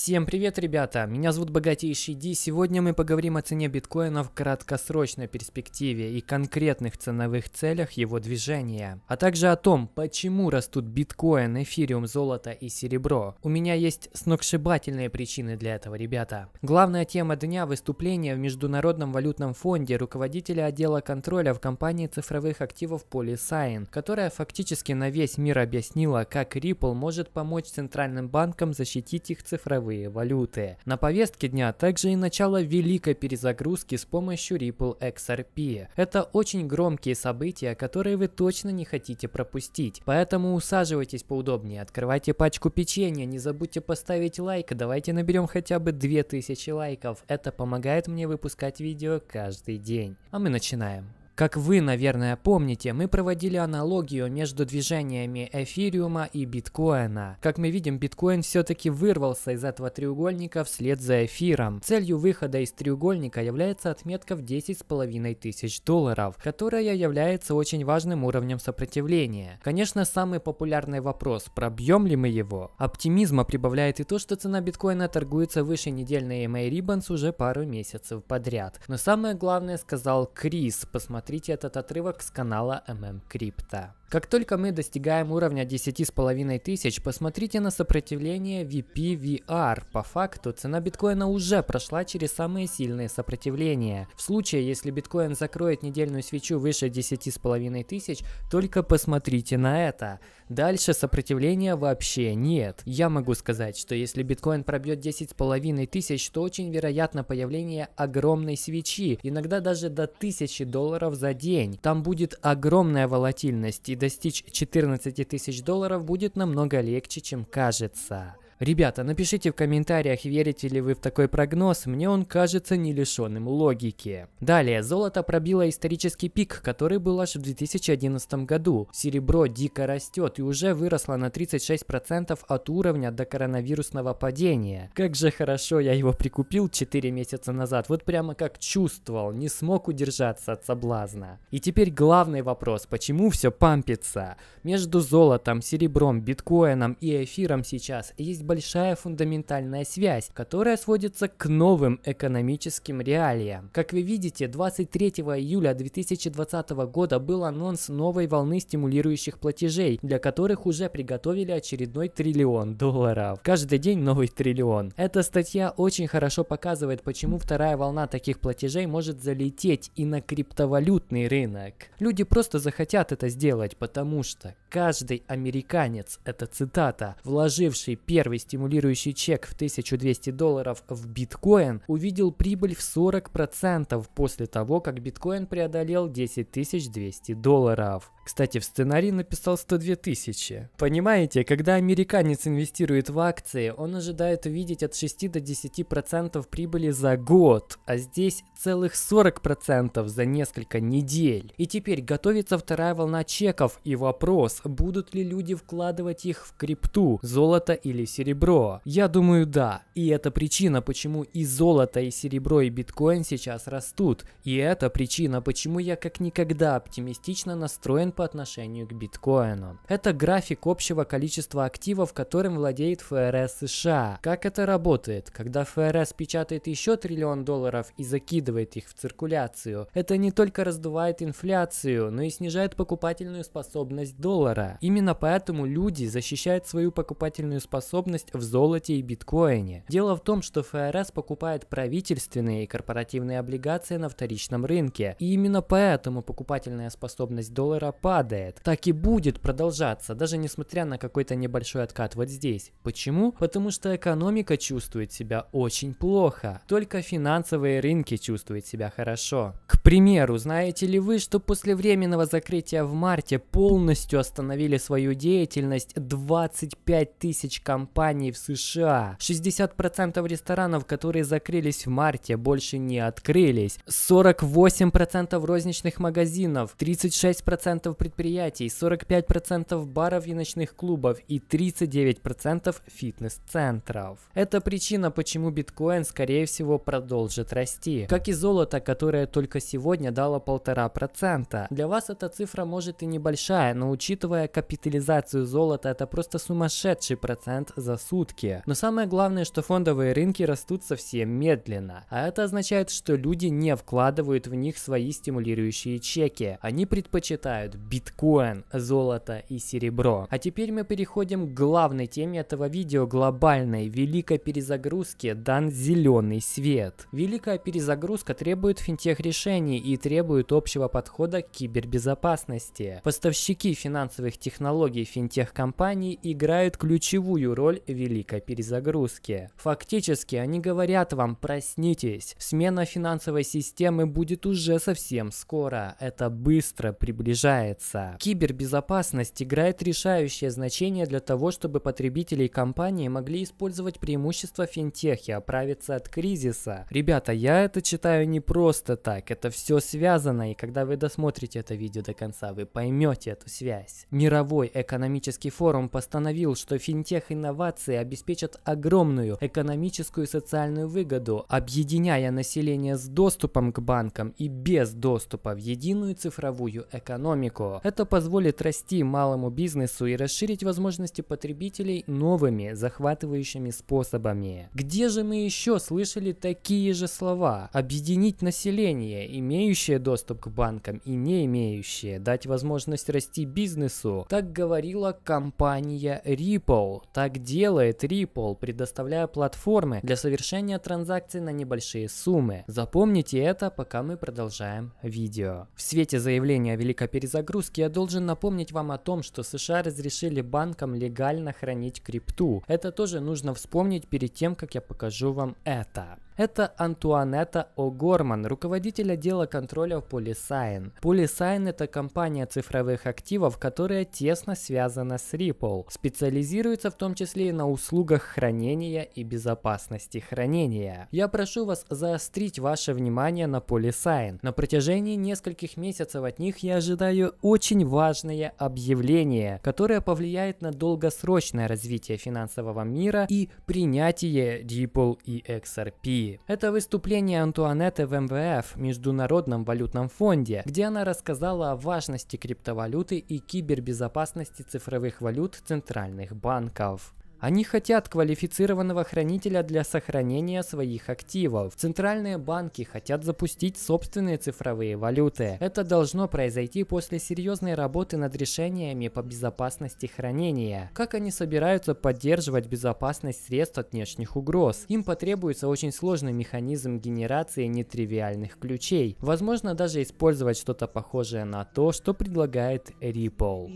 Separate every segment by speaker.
Speaker 1: Всем привет, ребята! Меня зовут Богатейший Ди. Сегодня мы поговорим о цене биткоина в краткосрочной перспективе и конкретных ценовых целях его движения, а также о том, почему растут биткоин, эфириум, золото и серебро. У меня есть сногсшибательные причины для этого, ребята. Главная тема дня – выступление в Международном валютном фонде руководителя отдела контроля в компании цифровых активов Polysign, которая фактически на весь мир объяснила, как Ripple может помочь центральным банкам защитить их цифровые мировые валюты. На повестке дня также и начало великой перезагрузки с помощью Ripple XRP. Это очень громкие события, которые вы точно не хотите пропустить. Поэтому усаживайтесь поудобнее, открывайте пачку печенья, не забудьте поставить лайк, давайте наберем хотя бы 2000 лайков. Это помогает мне выпускать видео каждый день. А мы начинаем. Как вы, наверное, помните, мы проводили аналогию между движениями эфириума и биткоина. Как мы видим, биткоин все-таки вырвался из этого треугольника вслед за эфиром. Целью выхода из треугольника является отметка в 10,5 тысяч долларов, которая является очень важным уровнем сопротивления. Конечно, самый популярный вопрос, пробьем ли мы его? Оптимизма прибавляет и то, что цена биткоина торгуется выше недельной EMA Ribbons уже пару месяцев подряд. Но самое главное сказал Крис, посмотрите смотрите этот отрывок с канала MM Крипто. Как только мы достигаем уровня 10,5 тысяч, посмотрите на сопротивление VPVR. По факту цена биткоина уже прошла через самые сильные сопротивления. В случае, если биткоин закроет недельную свечу выше 10,5 тысяч, только посмотрите на это. Дальше сопротивления вообще нет. Я могу сказать, что если биткоин пробьет 10,5 тысяч, то очень вероятно появление огромной свечи, иногда даже до 1000 долларов за день. Там будет огромная волатильность и достичь 14 тысяч долларов будет намного легче, чем кажется. Ребята, напишите в комментариях, верите ли вы в такой прогноз, мне он кажется не лишенным логики. Далее, золото пробило исторический пик, который был аж в 2011 году. Серебро дико растет и уже выросло на 36% от уровня до коронавирусного падения. Как же хорошо я его прикупил 4 месяца назад, вот прямо как чувствовал, не смог удержаться от соблазна. И теперь главный вопрос, почему все пампится? Между золотом, серебром, биткоином и эфиром сейчас есть большая фундаментальная связь, которая сводится к новым экономическим реалиям. Как вы видите, 23 июля 2020 года был анонс новой волны стимулирующих платежей, для которых уже приготовили очередной триллион долларов. Каждый день новый триллион. Эта статья очень хорошо показывает, почему вторая волна таких платежей может залететь и на криптовалютный рынок. Люди просто захотят это сделать, потому что каждый американец, это цитата, вложивший первый первый стимулирующий чек в 1200 долларов в биткоин увидел прибыль в 40% после того, как биткоин преодолел 10 200 долларов. Кстати, в сценарий написал 102 тысячи. Понимаете, когда американец инвестирует в акции, он ожидает увидеть от 6 до 10% прибыли за год, а здесь целых 40% за несколько недель. И теперь готовится вторая волна чеков и вопрос, будут ли люди вкладывать их в крипту, золото или серебро. Я думаю, да. И это причина, почему и золото, и серебро, и биткоин сейчас растут. И это причина, почему я как никогда оптимистично настроен по отношению к биткоину. Это график общего количества активов, которым владеет ФРС США. Как это работает? Когда ФРС печатает еще триллион долларов и закидывает их в циркуляцию, это не только раздувает инфляцию, но и снижает покупательную способность доллара. Именно поэтому люди защищают свою покупательную способность в золоте и биткоине. Дело в том, что ФРС покупает правительственные и корпоративные облигации на вторичном рынке, и именно поэтому покупательная способность доллара падает падает, так и будет продолжаться, даже несмотря на какой-то небольшой откат вот здесь. Почему? Потому что экономика чувствует себя очень плохо, только финансовые рынки чувствуют себя хорошо. К примеру, знаете ли вы, что после временного закрытия в марте полностью остановили свою деятельность 25 тысяч компаний в США? 60% ресторанов, которые закрылись в марте, больше не открылись. 48% розничных магазинов, 36% предприятий, 45% баров и ночных клубов и 39% фитнес-центров. Это причина, почему биткоин, скорее всего, продолжит расти. Как и золото, которое только сегодня дало 1,5%. Для вас эта цифра может и небольшая, но учитывая капитализацию золота, это просто сумасшедший процент за сутки. Но самое главное, что фондовые рынки растут совсем медленно. А это означает, что люди не вкладывают в них свои стимулирующие чеки. Они предпочитают биткоин, золото и серебро. А теперь мы переходим к главной теме этого видео, глобальной, великой перезагрузке дан зеленый свет. Великая перезагрузка требует финтех решений и требует общего подхода к кибербезопасности. Поставщики финансовых технологий финтех-компаний играют ключевую роль великой перезагрузки. Фактически они говорят вам «проснитесь, смена финансовой системы будет уже совсем скоро, это быстро приближается» касается. Кибербезопасность играет решающее значение для того, чтобы потребители и компании могли использовать преимущества и а оправиться от кризиса. Ребята, я это читаю не просто так, это все связано, и когда вы досмотрите это видео до конца, вы поймете эту связь. Мировой экономический форум постановил, что финтех-инновации обеспечат огромную экономическую и социальную выгоду, объединяя население с доступом к банкам и без доступа в единую цифровую экономику рынку. Это позволит расти малому бизнесу и расширить возможности потребителей новыми захватывающими способами. Где же мы еще слышали такие же слова? Объединить население, имеющее доступ к банкам и не имеющее, дать возможность расти бизнесу. Так говорила компания Ripple. Так делает Ripple, предоставляя платформы для совершения транзакций на небольшие суммы. Запомните это, пока мы продолжаем видео. В свете заявления о великоперезагрузке загрузки, я должен напомнить вам о том, что США разрешили банкам легально хранить крипту. Это тоже нужно вспомнить перед тем, как я покажу вам это. Это Антуанетта О'Горман, руководитель отдела контроля в Polysign. Polysign – это компания цифровых активов, которая тесно связана с Ripple. Специализируется в том числе и на услугах хранения и безопасности хранения. Я прошу вас заострить ваше внимание на Polysign. На протяжении нескольких месяцев от них я ожидаю очень важное объявление, которое повлияет на долгосрочное развитие финансового мира и принятие Ripple и XRP. России. Это выступление Антуанетты в МВФ, Международном валютном фонде, где она рассказала о важности криптовалюты и кибербезопасности цифровых валют центральных банков. Они хотят квалифицированного хранителя для сохранения своих активов. Центральные банки хотят запустить собственные цифровые валюты. Это должно произойти после серьезной работы над решениями по безопасности хранения. Как они собираются поддерживать безопасность средств от внешних угроз? Им потребуется очень сложный механизм генерации нетривиальных ключей. Возможно, даже использовать что-то похожее на то, что предлагает Ripple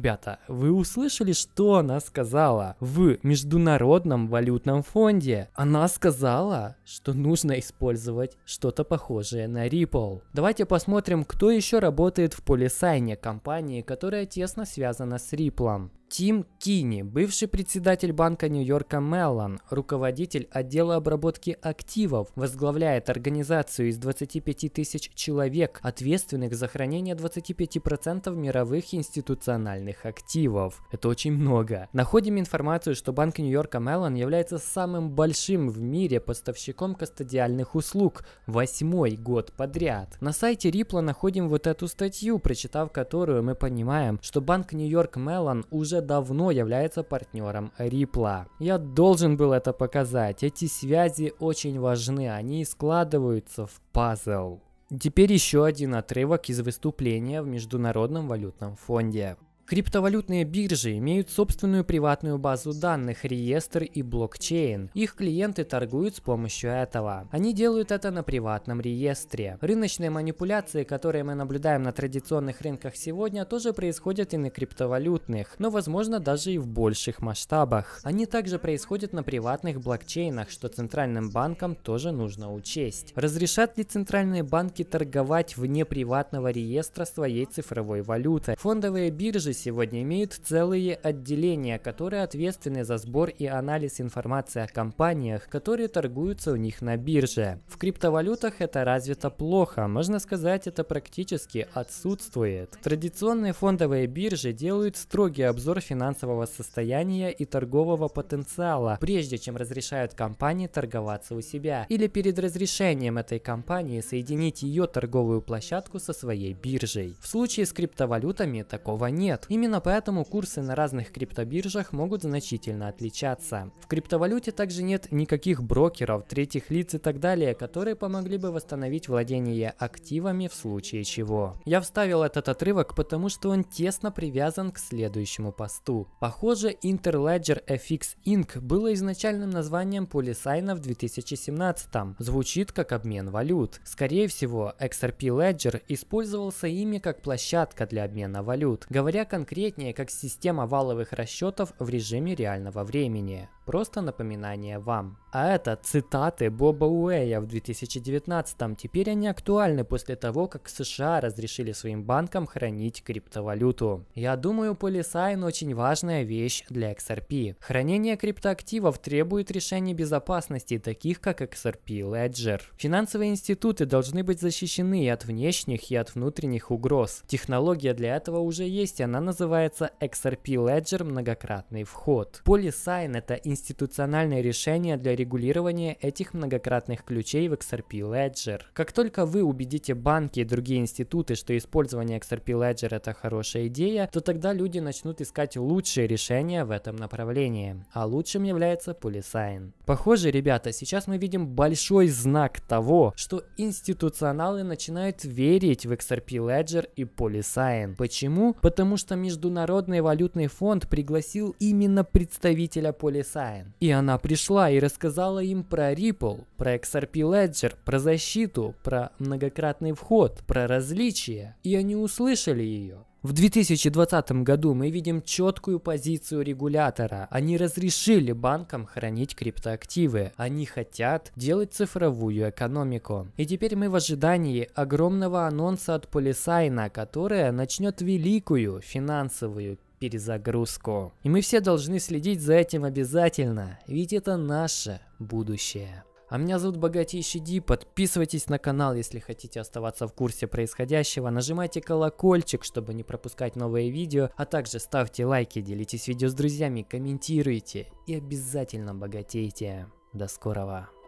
Speaker 1: ребята, вы услышали, что она сказала в Международном валютном фонде? Она сказала, что нужно использовать что-то похожее на Ripple. Давайте посмотрим, кто еще работает в полисайне компании, которая тесно связана с Ripple. Тим Кини, бывший председатель Банка Нью-Йорка Меллан, руководитель отдела обработки активов, возглавляет организацию из 25 тысяч человек, ответственных за хранение 25% мировых институциональных активов. Это очень много. Находим информацию, что Банк Нью-Йорка Меллан является самым большим в мире поставщиком кастодиальных услуг, восьмой год подряд. На сайте Рипла находим вот эту статью, прочитав которую мы понимаем, что Банк Нью-Йорк Меллан уже давно является партнером Ripple. Я должен был это показать. Эти связи очень важны, они складываются в пазл. Теперь еще один отрывок из выступления в Международном валютном фонде. Криптовалютные биржи имеют собственную приватную базу данных, реестр и блокчейн. Их клиенты торгуют с помощью этого. Они делают это на приватном реестре. Рыночные манипуляции, которые мы наблюдаем на традиционных рынках сегодня, тоже происходят и на криптовалютных, но возможно даже и в больших масштабах. Они также происходят на приватных блокчейнах, что центральным банкам тоже нужно учесть. Разрешат ли центральные банки торговать вне приватного реестра своей цифровой валюты? Фондовые биржи сегодня имеют целые отделения, которые ответственны за сбор и анализ информации о компаниях, которые торгуются у них на бирже. В криптовалютах это развито плохо, можно сказать, это практически отсутствует. Традиционные фондовые биржи делают строгий обзор финансового состояния и торгового потенциала, прежде чем разрешают компании торговаться у себя, или перед разрешением этой компании соединить ее торговую площадку со своей биржей. В случае с криптовалютами такого нет. Именно поэтому курсы на разных криптобиржах могут значительно отличаться. В криптовалюте также нет никаких брокеров, третьих лиц и так далее, которые помогли бы восстановить владение активами в случае чего. Я вставил этот отрывок, потому что он тесно привязан к следующему посту. Похоже, Interledger FX Inc. было изначальным названием Polysignа в 2017 Звучит как обмен валют. Скорее всего, XRP Ledger использовался ими как площадка для обмена валют. Говоря конкретно конкретнее как система валовых расчетов в режиме реального времени. Просто напоминание вам. А это цитаты Боба Уэя в 2019-м. Теперь они актуальны после того, как США разрешили своим банкам хранить криптовалюту. Я думаю, Polysign очень важная вещь для XRP. Хранение криптоактивов требует решений безопасности, таких как XRP Ledger. Финансовые институты должны быть защищены и от внешних, и от внутренних угроз. Технология для этого уже есть, она называется XRP Ledger многократный вход. Polysign это институт институциональное решение для регулирования этих многократных ключей в XRP Ledger. Как только вы убедите банки и другие институты, что использование XRP Ledger это хорошая идея, то тогда люди начнут искать лучшие решения в этом направлении. А лучшим является Polysign. Похоже, ребята, сейчас мы видим большой знак того, что институционалы начинают верить в XRP Ledger и Polysign. Почему? Потому что Международный валютный фонд пригласил именно представителя Polysign. Райан. И она пришла и рассказала им про Ripple, про XRP Ledger, про защиту, про многократный вход, про различия. И они услышали ее. В 2020 году мы видим четкую позицию регулятора. Они разрешили банкам хранить криптоактивы. Они хотят делать цифровую экономику. И теперь мы в ожидании огромного анонса от Полисайна, которая начнет великую финансовую перезагрузку. И мы все должны следить за этим обязательно, ведь это наше будущее. А меня зовут Богатейший Ди, подписывайтесь на канал, если хотите оставаться в курсе происходящего, нажимайте колокольчик, чтобы не пропускать новые видео, а также ставьте лайки, делитесь видео с друзьями, комментируйте и обязательно богатейте. До скорого!